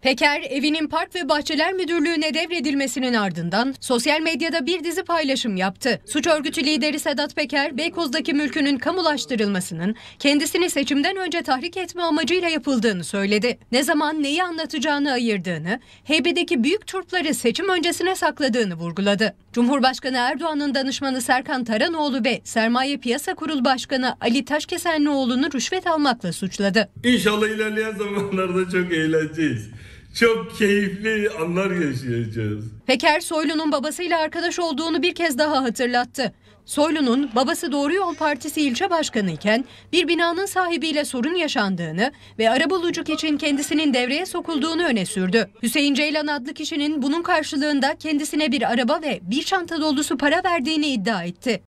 Peker, evinin Park ve Bahçeler Müdürlüğü'ne devredilmesinin ardından sosyal medyada bir dizi paylaşım yaptı. Suç örgütü lideri Sedat Peker, Beykoz'daki mülkünün kamulaştırılmasının kendisini seçimden önce tahrik etme amacıyla yapıldığını söyledi. Ne zaman neyi anlatacağını ayırdığını, heybedeki büyük turpları seçim öncesine sakladığını vurguladı. Cumhurbaşkanı Erdoğan'ın danışmanı Serkan Taranoğlu ve Sermaye Piyasa Kurul Başkanı Ali Taşkesenlioğlu'nu rüşvet almakla suçladı. İnşallah ilerleyen zamanlarda çok eğleneceğiz. Çok keyifli anlar yaşayacağız. Peker Soylu'nun babasıyla arkadaş olduğunu bir kez daha hatırlattı. Soylu'nun babası Doğru Yol Partisi ilçe başkanı iken bir binanın sahibiyle sorun yaşandığını ve arabuluculuk için kendisinin devreye sokulduğunu öne sürdü. Hüseyin Ceylan adlı kişinin bunun karşılığında kendisine bir araba ve bir çanta dolusu para verdiğini iddia etti.